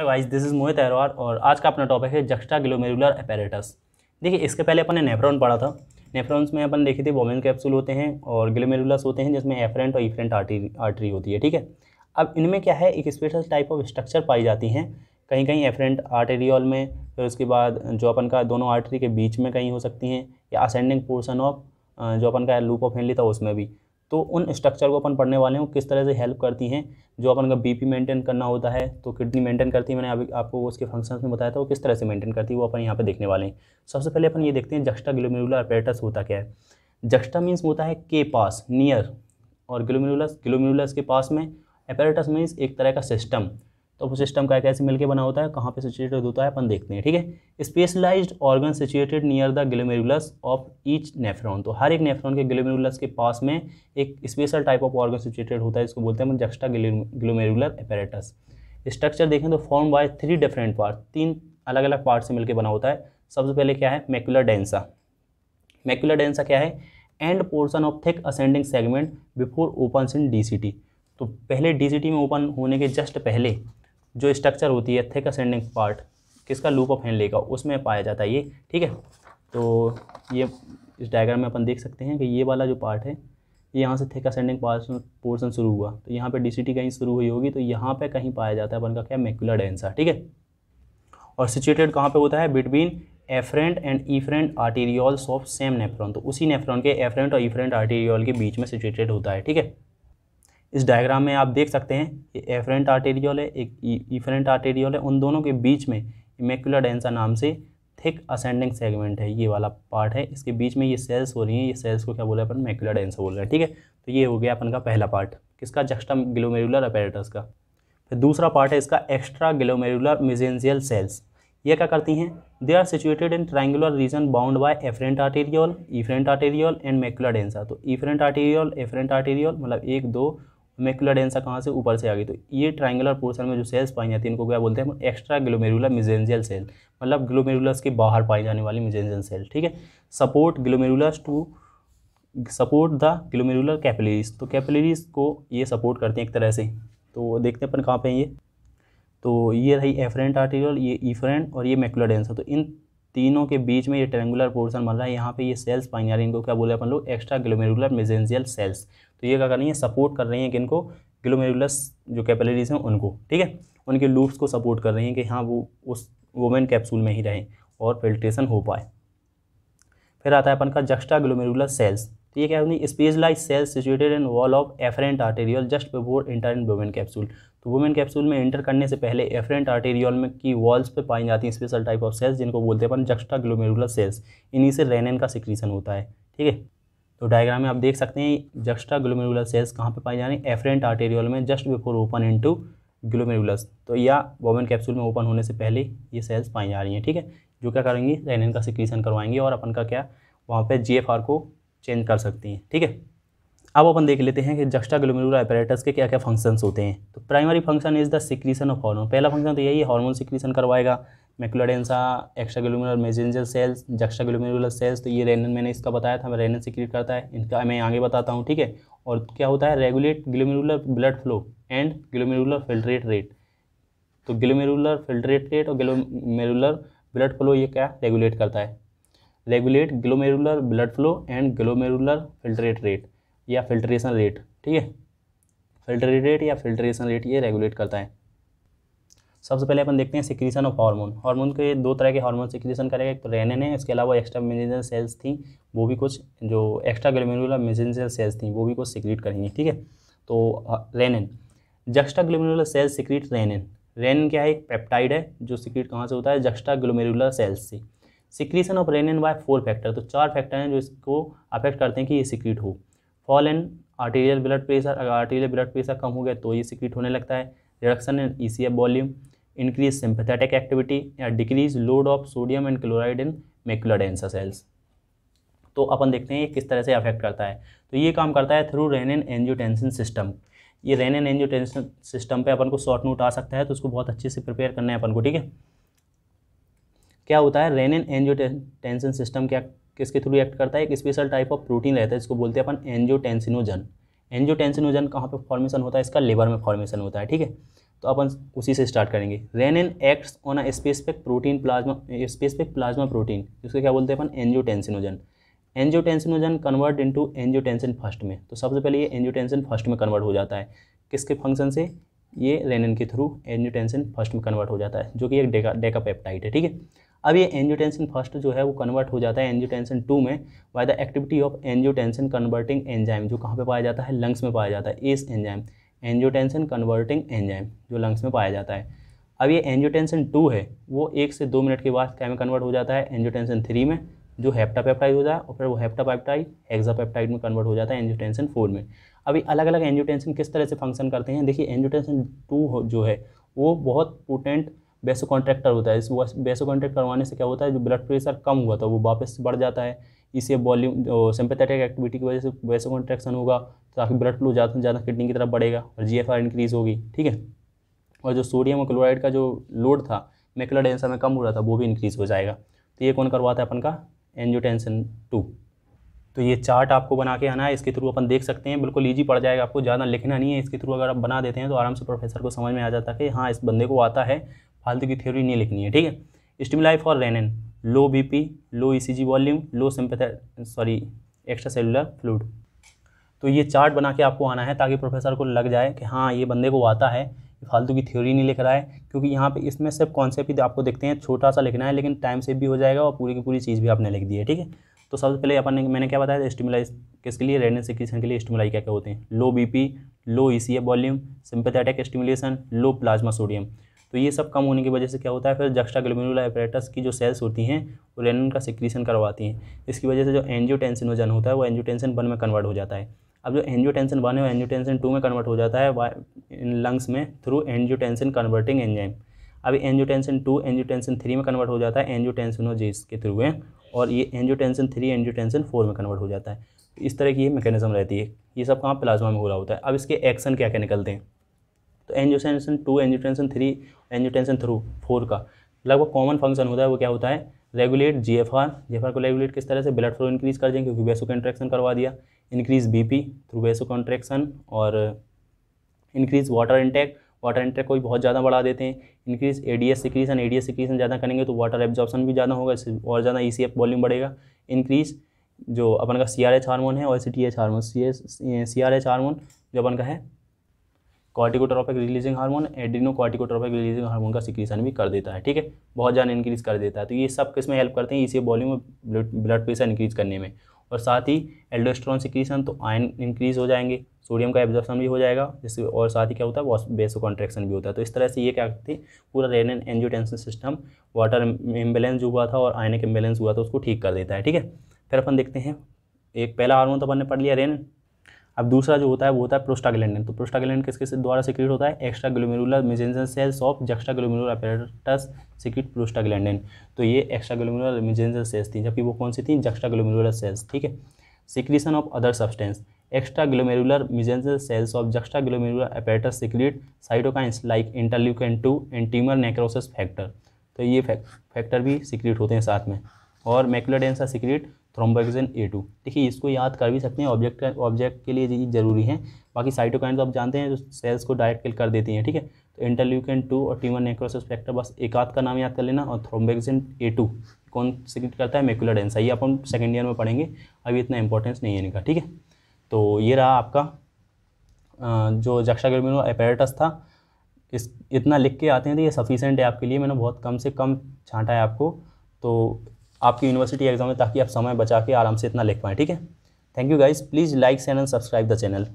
hello guys this is Mohit Ahirwar और आज का अपना टॉपिक है जक्स्टा ग्लोमेरुलर अपेरेटस देखिए इसके पहले अपन ने नेफ्रॉन पढ़ा था नेफ्रॉन्स में अपन देखी थी वोमेन कैप्सूल होते हैं और ग्लोमेरुलस होते हैं जिसमें एफरेंट और इफरेंट आर्टरी आर्टरी होती है ठीक है अब इनमें क्या है एक स्पेशल टाइप ऑफ स्ट्रक्चर पाई जाती हैं कहीं कहीं एफरेंट आर्टेरियल में फिर उसके बाद जो अपन का दोनों आर्टरी के बीच में कहीं हो सकती हैं या असेंडिंग पोर्सन ऑफ जो अपन का लूप ऑफ हेनली था उसमें भी तो उन स्ट्रक्चर को अपन पढ़ने वाले हैं किस तरह से हेल्प करती हैं जो अपन का बीपी मेंटेन करना होता है तो किडनी मेंटेन करती है मैंने अभी आपको उसके फंक्शन में बताया था वो किस तरह से मेंटेन करती है वो अपन यहाँ पर देखने वाले हैं सबसे पहले अपन ये देखते हैं जक्स्टा ग्लोमेरुलर अपेटस होता क्या है जक्स्टा मीन्स होता है के पास नियर और ग्लोमेरुलस ग्लोमेरुलस के पास में अपेरेटस मीन्स एक तरह का सिस्टम तो वो सिस्टम का कैसे मिलकर बना होता है कहाँ पे सिचुएटेड होता है अपन देखते हैं ठीक है specialized organ situated near the glomerulus of each nephron तो हर एक नेफ्रॉन के ग्लोमेरुलस के पास में एक special type of organ situated होता है इसको बोलते हैं जक्स्टा ग्लोमेरुलर एपेरेटस स्ट्रक्चर देखें तो form by three different part तीन अलग अलग पार्ट से मिलकर बना होता है सबसे पहले क्या है मैक्यूलर डेंसा मैक्यूलर डेंसा क्या है end portion of thick ascending segment before open in D तो पहले डी में ओपन होने के जस्ट पहले जो स्ट्रक्चर होती है थिक असेंडिंग पार्ट किसका लूप ऑफ हेनले का उसमें पाया जाता है ये ठीक है तो ये इस डायग्राम में अपन देख सकते हैं कि ये वाला जो पार्ट है ये यहाँ से थिक असेंडिंग पोर्सन शुरू हुआ तो यहाँ पे डीसीटी कहीं शुरू हुई होगी तो यहाँ पे कहीं पाया जाता है अपन का क्या मेकुलर डेंसा ठीक है और सिचुएटेड कहाँ पे होता है between afferent and efferent arterioles of same nephron तो उसी नेफ्रॉन के एफरेंट और ईफरेंट आर्टीरियल के बीच में सिचुएटेड होता है ठीक है इस डायग्राम में आप देख सकते हैं ये एफरेंट आर्टेरियोल है एक ईफरेंट आर्टेरियोल है उन दोनों के बीच में इमेक्यूला डेंसा नाम से थिक असेंडिंग सेगमेंट है ये वाला पार्ट है इसके बीच में ये सेल्स हो रही हैं ये सेल्स को क्या बोला अपन मैकुलर डेंसा बोल रहे हैं ठीक है तो ये हो गया अपन का पहला पार्ट किसका जक्स्टा ग्लोमेरुलर अपेरेटस का फिर दूसरा पार्ट है इसका एक्स्ट्रा ग्लोमेरुलर मिजेंजियल सेल्स ये क्या करती हैं they are situated in triangular region bound by afferent arteriole efferent arteriole and macular densa तो ईफरेंट आर्टेरियल एफरेंट आर्टेरियल मतलब एक दो मेकुलर डेंसा कहाँ से ऊपर से आ गई तो ये ट्राइंगुलर पोर्सन में जो सेल्स पाई जाती है इनको क्या बोलते हैं एक्स्ट्रा ग्लोमेरुला मिजेंजियल सेल मतलब ग्लोमेरुलस के बाहर पाई जाने वाली मिजेंजियल सेल ठीक है support glomerulus to support the glomerular capillaries तो कैपिलरीज को ये सपोर्ट करते हैं एक तरह से तो देखते हैं अपन कहाँ पे हैं ये तो ये रही एफरेंट आर्टिकल ये ईफरेंट और ये मेकुलर डेंसा तो इन तीनों के बीच में ये ट्रेंगुलर पोर्सन बन रहा है यहाँ पे ये सेल्स पाई जा रही है इनको क्या बोले अपन लोग एक्स्ट्रा ग्लोमेरुलर मेजेंजियल सेल्स तो ये क्या कर रही हैं सपोर्ट कर रही हैं कि इनको ग्लोमेरुलस जो कैपिलरीज हैं उनको ठीक है उनके लूप्स को सपोर्ट कर रही हैं कि हाँ वो उस वोमेन कैप्सूल में ही रहें और फिल्ट्रेशन हो पाए फिर आता है अपन का जक्स्ट्रा ग्लोमेरुलर सेल्स तो ये क्या होती है specialize cell situated in wall of afferent arteriole just before enter in Bowman capsule तो वुमेन कैप्सूल में इंटर करने से पहले एफरेंट आर्टेरियल में की वॉल्स पे पाई जाती हैं स्पेशल टाइप ऑफ सेल्स जिनको बोलते हैं अपन जक्स्टा ग्लोमेरुलर सेल्स इन्हीं से रेनेन का सिक्रीसन होता है ठीक है तो डायग्राम में आप देख सकते हैं जक्स्टा ग्लोमेरुलर सेल्स कहाँ पर पाई जा रही हैं एफरेंट आर्टेरियल में just before open into glomerulus तो या वोमेन कैप्सूल में ओपन होने से पहले ये सेल्स पाई जा रही हैं ठीक है जो क्या करेंगी रेनेन का सिक्रीसन करवाएंगे और अपन का क्या वहाँ पर जी को चेंज कर सकती हैं ठीक है अब अपन देख लेते हैं कि जक्स्टा ग्लोमेरुलर अपरेटस के क्या क्या फंक्शंस होते हैं तो primary function is the secretion of hormone पहला फंक्शन तो यही हार्मोन सिक्रीशन करवाएगा macula densa extra glomerular mesangial cells juxta glomerular cells तो ये रेनन मैंने इसका बताया था मैं रेनन सिक्रीट करता है इनका मैं आगे बताता हूँ ठीक है और क्या होता है regulate glomerular blood flow and glomerular filtrate rate तो ग्लोमेरुलर फिल्ट्रेट रेट और ग्लोमेरुलर ब्लड फ्लो ये क्या रेगुलेट करता है regulate glomerular blood flow and glomerular filtrate rate या फिल्ट्रेशन रेट ठीक है फिल्ट्रेट रेट या फिल्ट्रेशन रेट ये रेगुलेट करता है सबसे पहले अपन देखते हैं सिक्रीशन ऑफ हार्मोन हार्मोन के दो तरह के हार्मोन सिक्रीशन करेगा एक तो रेनिन है इसके अलावा एक्स्ट्रा मेसेंजर सेल्स थी वो भी कुछ जो एक्स्ट्रा ग्लोमेरुलर मेसेंजर सेल्स थी वो भी कुछ सिक्रीट करेंगी ठीक है तो renin juxta glomerular cells secrete renin renin क्या है एक पेप्टाइड है जो सिक्रीट कहाँ से होता है जक्स्टा ग्लोमेरुलर सेल्स से secretion of renin by four factor तो चार फैक्टर हैं जो इसको अफेक्ट करते हैं कि ये सिक्रीट हो fall and arterial blood pressure अगर आर्टेरियल ब्लड प्रेशर कम हो गया तो ये सिक्रीट होने लगता है reduction in E C F volume increase sympathetic activity या decrease load of sodium and chloride in macular densa cells तो अपन देखते हैं ये किस तरह से अफेक्ट करता है तो ये काम करता है थ्रू रेनिन एनजियोटेंशन सिस्टम ये रेनिन एनजियोटेंसिन सिस्टम पे अपन को शॉर्ट नोट आ सकता है तो उसको बहुत अच्छे से प्रिपेयर करना है अपन को ठीक है क्या होता है रेनिन एंजियोटेंसिन सिस्टम क्या किसके थ्रू एक्ट करता है एक स्पेशल टाइप ऑफ प्रोटीन रहता है जिसको बोलते हैं अपन एंजियोटेंसिनोजन एंजियोटेंसिनोजन कहाँ पे फॉर्मेशन होता है इसका लिवर में फॉर्मेशन होता है ठीक है तो अपन उसी से स्टार्ट करेंगे renin acts on a specific protein plasma specific plasma protein जिसको क्या बोलते हैं अपन angiotensinogen angiotensinogen convert into angiotensin first में तो सबसे पहले ये एंजियोटेंसिन फर्स्ट में कन्वर्ट हो जाता है किसके फंक्शन से ये रेनिन के थ्रू एंजियोटेंसिन फर्स्ट में कन्वर्ट हो जाता है जो कि एक डेका डेकापेप्टाइट है ठीक है अब ये एंजियोटेंसिन फर्स्ट जो है वो कन्वर्ट हो जाता है एंजियोटेंसिन टू में by the activity of angiotensin converting enzyme जो कहाँ पे पाया जाता है लंग्स में पाया जाता है ACE enzyme angiotensin converting enzyme जो लंग्स में पाया जाता है अब ये एंजियोटेंसिन टू है वो एक से दो मिनट के बाद क्या में कन्वर्ट हो जाता है एंजियोटेंसिन थ्री में जो हेप्टापेप्टाइड होता है और फिर वो हेप्टापेप्टाइड हेक्सापेप्टाइड में कन्वर्ट हो जाता है एंजियोटेंसिन फोर में अभी अलग अलग एंजियोटेंसिन किस तरह से फंक्शन करते हैं देखिए एंजियोटेंसिन टू जो है वो बहुत पोटेंट बेसो कॉन्ट्रैक्टर होता है इस बेसो कॉन्ट्रैक्ट करवाने से क्या होता है जो ब्लड प्रेशर कम हुआ था तो वो वापस बढ़ जाता है इसे वॉल्यूम सिंपेथेटिक एक्टिविटी की वजह से बेसो कॉन्ट्रैक्शन होगा ताकि ब्लड फ्लो ज़्यादा से ज़्यादा किडनी की तरफ बढ़ेगा और जी इंक्रीज़ होगी ठीक है और जो सोडियम और क्लोराइड का जो लोड था मेकुलर डेंसर में कम हो रहा था वो भी इंक्रीज़ हो जाएगा तो ये कौन करवाता है अपन का एनजियोटेंशन टू तो ये चार्ट आपको बना के आना है इसके थ्रू अपन देख सकते हैं बिल्कुल ईजी पड़ जाएगा आपको ज़्यादा लिखना नहीं है इसके थ्रू अगर आप बना देते हैं तो आराम से प्रोफेसर को समझ में आ जाता है कि हाँ इस बंदे को आता है फालतू की थ्योरी नहीं लिखनी है ठीक है stimuli for renin low BP low ECG volume low sympath sorry extra cellular fluid तो ये चार्ट बना के आपको आना है ताकि प्रोफेसर को लग जाए कि हाँ ये बंदे को आता है फालतू की थ्योरी नहीं लिख रहा है क्योंकि यहाँ पे इसमें सिर्फ कॉन्सेप्ट ही आपको देखते हैं छोटा सा लिखना है लेकिन टाइम सेव भी हो जाएगा और पूरी की पूरी चीज़ भी आपने लिख दी है ठीक है तो सबसे पहले अपन ने मैंने क्या बताया स्टिमुलाइज किसके लिए रेडनेस सिक्रीशन के लिए स्टिमुलाई क्या क्या होते हैं low BP low E C volume sympathetic stimulation low plasma sodium तो ये सब कम होने की वजह से क्या होता है फिर जक्स्टा ग्लोमेरुला एपरेटस की जो सेल्स होती हैं वो रेनन का सिक्रीशन करवाती हैं इसकी वजह से जो एनजियोटेंसिनोजन होता है वो एनजियोटेंसिन वन में कन्वर्ट हो जाता है अब जो एनजियोटेंसिन वन है वो एनजियोटेंसिन टू में कन्वर्ट हो जाता है इन लंग्स में थ्रू एनजियोटेंसिन कन्वर्टिंग एंजाइम अब एनजियोटेंसिन टू एनजियोटेंसिन थ्री में कन्वर्ट हो जाता है एनजियोटेंसिनोजेस के थ्रू है और ये एनजियोटेंसिन थ्री एनजियोटेंसिन फोर में कन्वर्ट हो जाता है इस तरह की ये मैकेनिज्म रहती है ये सब कहाँ प्लाज्मा में हो रहा होता है अब इसके एक्शन क्या क्या निकलते हैं तो angiotensin two angiotensin three angiotensin through four का लगभग कॉमन फंक्शन होता है वो क्या होता है regulate G F R G F R को रेगुलेट किस तरह से ब्लड फ्लो इंक्रीज कर दें क्योंकि वैसो कॉन्ट्रैक्शन करवा दिया increase B P through vaso contraction और increase water intake water intake को भी बहुत ज़्यादा बढ़ा देते हैं increase A D S secretion A D S secretion ज़्यादा करेंगे तो वाटर एब्जॉर्प्शन भी ज़्यादा होगा इससे और ज़्यादा ई सी एफ वॉल्यूम बढ़ेगा इंक्रीज जो अपन का सी आर एच हारमोन है और C T H hormone C S C R H hormone जो अपन का है corticotropic releasing hormone adreno corticotropic releasing hormone का सिक्रीशन भी कर देता है ठीक है बहुत ज़्यादा इंक्रीज कर देता है तो ये सब किस में हेल्प करते हैं इसी वॉल्यूम ब्लड प्रेशर इंक्रीज करने में और साथ ही एल्डोस्ट्रॉन सिक्रीशन तो आयन इंक्रीज हो जाएंगे सोडियम का एब्जॉर्प्शन भी हो जाएगा जिससे और साथ ही क्या होता है बेसो कॉन्ट्रेक्शन भी होता है तो इस तरह से ये क्या करते हैं पूरा renin angiotensin system water imbalance हुआ था और आयनिक इम्बेलेंस हुआ था उसको ठीक कर देता है ठीक है फिर अपन देखते हैं एक पहला हार्मोन तो अपन ने पढ़ लिया रेनन अब दूसरा जो होता है वो होता है प्रोस्टाग्लैंडन तो प्रोस्टाग्लैंड किसके से द्वारा सिक्रेट होता है extra glomerular mesangial cells of juxta glomerular apparatus secrete prostaglandin तो ये एक्स्ट्रा ग्लोमेरुलर मिजेंजन सेल्स थी जबकि वो कौन सी थी जक्स्ट्रा ग्लोमेरुलर सेल्स ठीक है secretion of other substance extra glomerular mesangial cells of juxta glomerular apparatus secrete cytokines like interleukin two and tumour necrosis factor तो ये फैक्टर भी सिक्रेट होते हैं साथ में और macular densa secrete thromboxane A two देखिए इसको याद कर भी सकते हैं ऑब्जेक्ट ऑब्जेक्ट के लिए ये जरूरी है बाकी साइटोकाइन तो आप जानते हैं जो सेल्स को डायरेक्ट किल कर देती हैं ठीक है तो इंटरल्यूकन टू और टीमर नेक्रोसिस फैक्टर बस एक आध का नाम याद कर लेना और थ्रोम्बेक्सिन ए टू कौन सिग्नेट करता है मेकुलर डेंसा ये अपन सेकेंड ईयर में पढ़ेंगे अभी इतना इंपॉर्टेंस नहीं है इनका ठीक है तो ये रहा आपका जो जक्षाग्रमिनो एपेरेटस था इस इतना लिख के आते हैं तो ये सफिशेंट है आपके लिए मैंने बहुत कम से कम छांटा है आपको तो आपकी यूनिवर्सिटी एग्जाम में ताकि आप समय बचा के आराम से इतना लिख पाएँ ठीक है thank you guys please like and subscribe the channel